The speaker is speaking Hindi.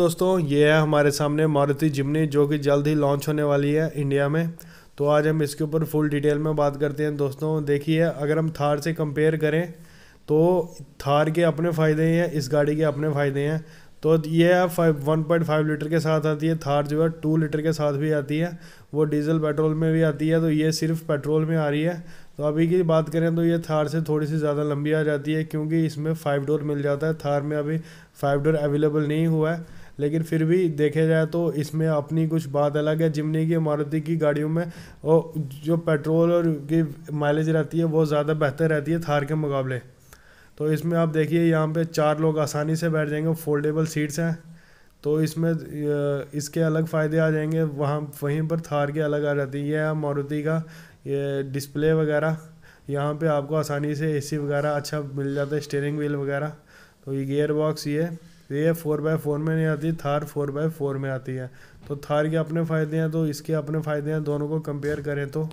दोस्तों ये है हमारे सामने मारुति जिमनी जो कि जल्द ही लॉन्च होने वाली है इंडिया में तो आज हम इसके ऊपर फुल डिटेल में बात करते हैं दोस्तों देखिए अगर हम थार से कंपेयर करें तो थार के अपने फ़ायदे हैं इस गाड़ी के अपने फ़ायदे हैं तो ये है five one point five litre के साथ आती है थार जो है टू लीटर के साथ भी आती है वो डीजल पेट्रोल में भी आती है तो ये सिर्फ पेट्रोल में आ रही है तो अभी की बात करें तो ये थार से थोड़ी सी ज़्यादा लंबी आ जाती है क्योंकि इसमें फ़ाइव डोर मिल जाता है थार में अभी फाइव डोर अवेलेबल नहीं हुआ है लेकिन फिर भी देखा जाए तो इसमें अपनी कुछ बात अलग है जिमनी की मारुति की गाड़ियों में और जो पेट्रोल और की माइलेज रहती है वो ज़्यादा बेहतर रहती है थार के मुकाबले तो इसमें आप देखिए यहाँ पे चार लोग आसानी से बैठ जाएंगे फोल्डेबल सीट्स हैं तो इसमें इसके अलग फ़ायदे आ जाएंगे वहाँ वहीं पर थार के अलग आ जाती है यह मारुति का ये डिस्प्ले वगैरह यहाँ पे आपको आसानी से एसी वगैरह अच्छा मिल जाता है स्टेयरिंग व्हील वगैरह तो ये गियर बॉक्स ये तो ये फोर बाय फोर में नहीं आती थार फोर बाय फोर में आती है तो थार के अपने फ़ायदे हैं तो इसके अपने फ़ायदे हैं दोनों को कंपेयर करें तो